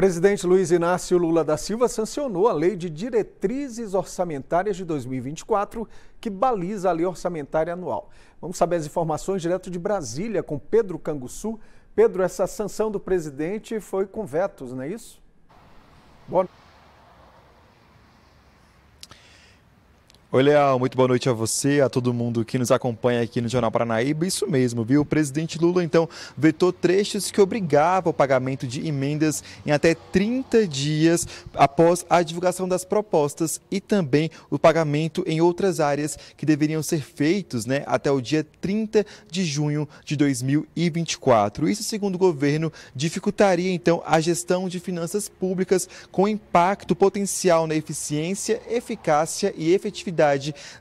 Presidente Luiz Inácio Lula da Silva sancionou a Lei de Diretrizes Orçamentárias de 2024, que baliza a lei orçamentária anual. Vamos saber as informações direto de Brasília com Pedro Canguçu. Pedro, essa sanção do presidente foi com vetos, não é isso? Boa noite. Oi, Leal, muito boa noite a você, a todo mundo que nos acompanha aqui no Jornal Paranaíba. Isso mesmo, viu? O presidente Lula, então, vetou trechos que obrigavam o pagamento de emendas em até 30 dias após a divulgação das propostas e também o pagamento em outras áreas que deveriam ser feitos né, até o dia 30 de junho de 2024. Isso, segundo o governo, dificultaria, então, a gestão de finanças públicas com impacto potencial na eficiência, eficácia e efetividade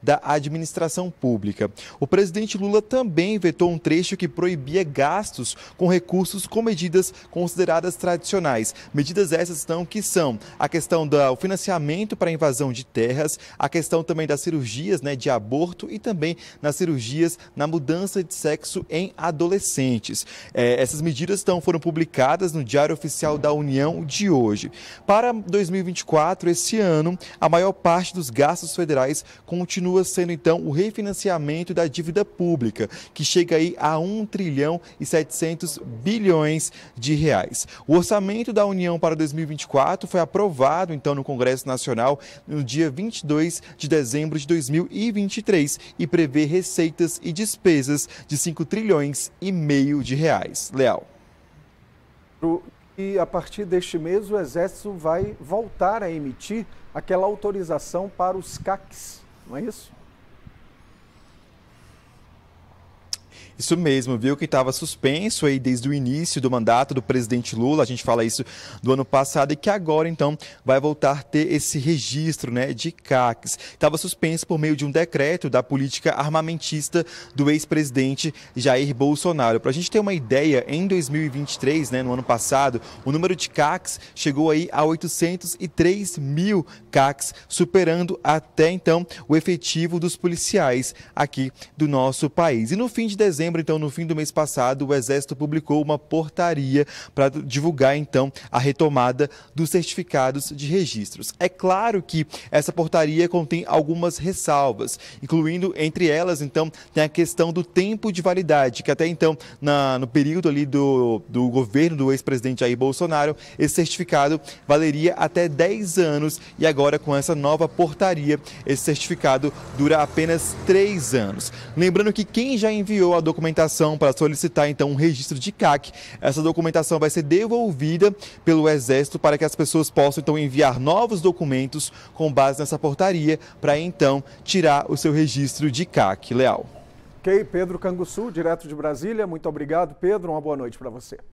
da administração pública. O presidente Lula também vetou um trecho que proibia gastos com recursos com medidas consideradas tradicionais. Medidas essas então que são a questão do financiamento para a invasão de terras, a questão também das cirurgias né, de aborto e também nas cirurgias na mudança de sexo em adolescentes. É, essas medidas então, foram publicadas no Diário Oficial da União de hoje. Para 2024, esse ano, a maior parte dos gastos federais continua sendo então o refinanciamento da dívida pública, que chega aí a 1 trilhão e 700 bilhões de reais. O orçamento da União para 2024 foi aprovado então no Congresso Nacional no dia 22 de dezembro de 2023 e prevê receitas e despesas de 5 trilhões e meio de reais. Leal. E a partir deste mês, o Exército vai voltar a emitir aquela autorização para os CACs, não é isso? Isso mesmo, viu? Que estava suspenso aí desde o início do mandato do presidente Lula. A gente fala isso do ano passado e que agora, então, vai voltar a ter esse registro né, de CACs. Estava suspenso por meio de um decreto da política armamentista do ex-presidente Jair Bolsonaro. Para a gente ter uma ideia, em 2023, né, no ano passado, o número de CACs chegou aí a 803 mil CACs, superando até então o efetivo dos policiais aqui do nosso país. E no fim de dezembro, então, no fim do mês passado, o Exército publicou uma portaria para divulgar, então, a retomada dos certificados de registros. É claro que essa portaria contém algumas ressalvas, incluindo, entre elas, então, tem a questão do tempo de validade, que até então, na, no período ali do, do governo do ex-presidente Jair Bolsonaro, esse certificado valeria até 10 anos e agora, com essa nova portaria, esse certificado dura apenas 3 anos. Lembrando que quem já enviou a documentação para solicitar então um registro de CAC. Essa documentação vai ser devolvida pelo Exército para que as pessoas possam então enviar novos documentos com base nessa portaria para então tirar o seu registro de CAC. Leal. Ok, Pedro Canguçu, direto de Brasília. Muito obrigado, Pedro. Uma boa noite para você.